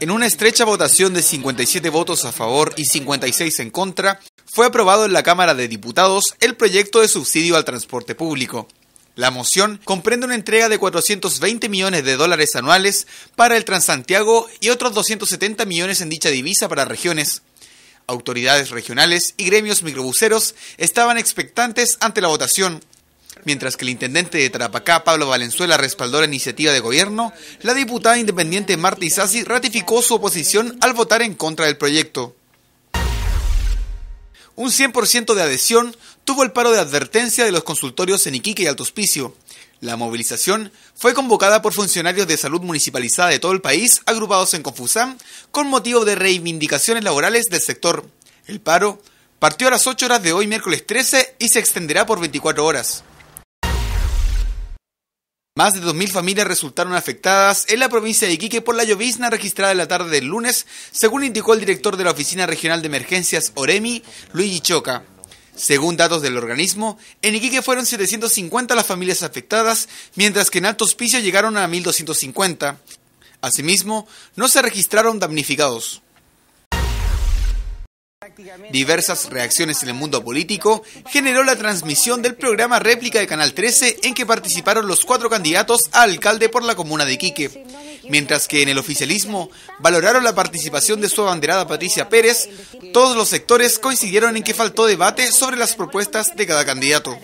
En una estrecha votación de 57 votos a favor y 56 en contra, fue aprobado en la Cámara de Diputados el proyecto de subsidio al transporte público. La moción comprende una entrega de 420 millones de dólares anuales para el Transantiago y otros 270 millones en dicha divisa para regiones. Autoridades regionales y gremios microbuseros estaban expectantes ante la votación, Mientras que el intendente de Tarapacá, Pablo Valenzuela, respaldó la iniciativa de gobierno, la diputada independiente Marta Isasi ratificó su oposición al votar en contra del proyecto. Un 100% de adhesión tuvo el paro de advertencia de los consultorios en Iquique y Alto Hospicio. La movilización fue convocada por funcionarios de salud municipalizada de todo el país agrupados en Confusam con motivo de reivindicaciones laborales del sector. El paro partió a las 8 horas de hoy miércoles 13 y se extenderá por 24 horas. Más de 2.000 familias resultaron afectadas en la provincia de Iquique por la llovizna registrada en la tarde del lunes, según indicó el director de la Oficina Regional de Emergencias Oremi, Luigi Choca. Según datos del organismo, en Iquique fueron 750 las familias afectadas, mientras que en Alto Hospicio llegaron a 1.250. Asimismo, no se registraron damnificados. Diversas reacciones en el mundo político generó la transmisión del programa réplica de Canal 13 en que participaron los cuatro candidatos a alcalde por la comuna de Quique. Mientras que en el oficialismo valoraron la participación de su abanderada Patricia Pérez, todos los sectores coincidieron en que faltó debate sobre las propuestas de cada candidato.